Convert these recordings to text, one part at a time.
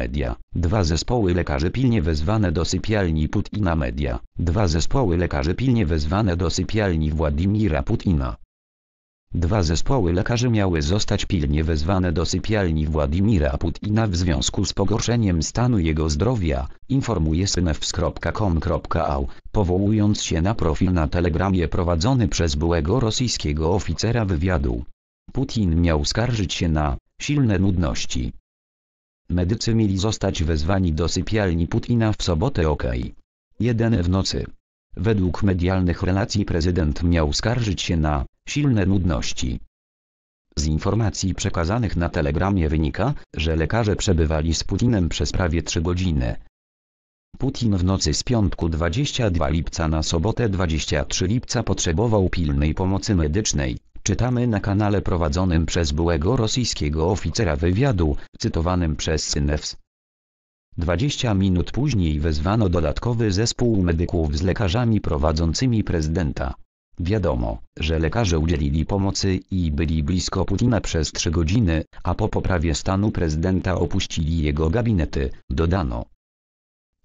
Media, dwa zespoły lekarzy pilnie wezwane do sypialni Putina Media, dwa zespoły lekarzy pilnie wezwane do sypialni Władimira Putina. Dwa zespoły lekarzy miały zostać pilnie wezwane do sypialni Władimira Putina w związku z pogorszeniem stanu jego zdrowia, informuje synefs.com.au, powołując się na profil na telegramie prowadzony przez byłego rosyjskiego oficera wywiadu. Putin miał skarżyć się na silne nudności, Medycy mieli zostać wezwani do sypialni Putina w sobotę ok. 1 w nocy. Według medialnych relacji prezydent miał skarżyć się na silne nudności. Z informacji przekazanych na telegramie wynika, że lekarze przebywali z Putinem przez prawie 3 godziny. Putin w nocy z piątku 22 lipca na sobotę 23 lipca potrzebował pilnej pomocy medycznej. Czytamy na kanale prowadzonym przez byłego rosyjskiego oficera wywiadu, cytowanym przez Synews. 20 minut później wezwano dodatkowy zespół medyków z lekarzami prowadzącymi prezydenta. Wiadomo, że lekarze udzielili pomocy i byli blisko Putina przez 3 godziny, a po poprawie stanu prezydenta opuścili jego gabinety, dodano.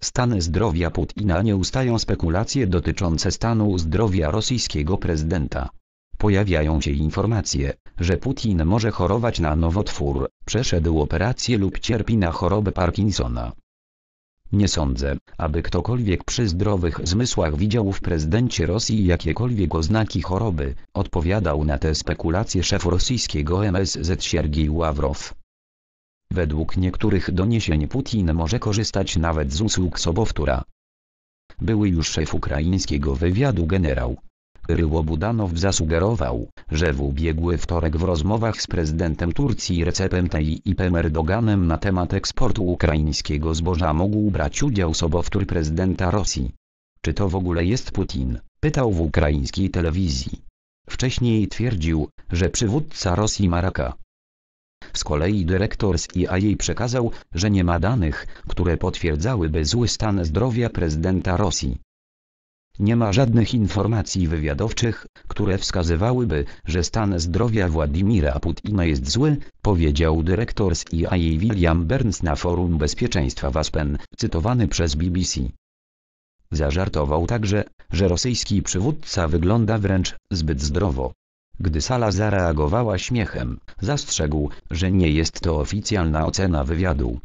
Stan zdrowia Putina nie ustają spekulacje dotyczące stanu zdrowia rosyjskiego prezydenta. Pojawiają się informacje, że Putin może chorować na nowotwór, przeszedł operację lub cierpi na chorobę Parkinsona. Nie sądzę, aby ktokolwiek przy zdrowych zmysłach widział w prezydencie Rosji jakiekolwiek oznaki choroby, odpowiadał na te spekulacje szef rosyjskiego MSZ Siergiej Ławrow. Według niektórych doniesień Putin może korzystać nawet z usług Sobowtóra. Były już szef ukraińskiego wywiadu generał Łobudanow zasugerował, że w ubiegły wtorek w rozmowach z prezydentem Turcji Recepem Tayyipem Erdoganem na temat eksportu ukraińskiego zboża mógł brać udział sobowtór prezydenta Rosji. Czy to w ogóle jest Putin? Pytał w ukraińskiej telewizji. Wcześniej twierdził, że przywódca Rosji Maraka. Z kolei dyrektor jej przekazał, że nie ma danych, które potwierdzałyby zły stan zdrowia prezydenta Rosji. Nie ma żadnych informacji wywiadowczych, które wskazywałyby, że stan zdrowia Władimira Putina jest zły, powiedział dyrektor z CIA William Burns na forum bezpieczeństwa w Aspen, cytowany przez BBC. Zażartował także, że rosyjski przywódca wygląda wręcz zbyt zdrowo. Gdy sala zareagowała śmiechem, zastrzegł, że nie jest to oficjalna ocena wywiadu.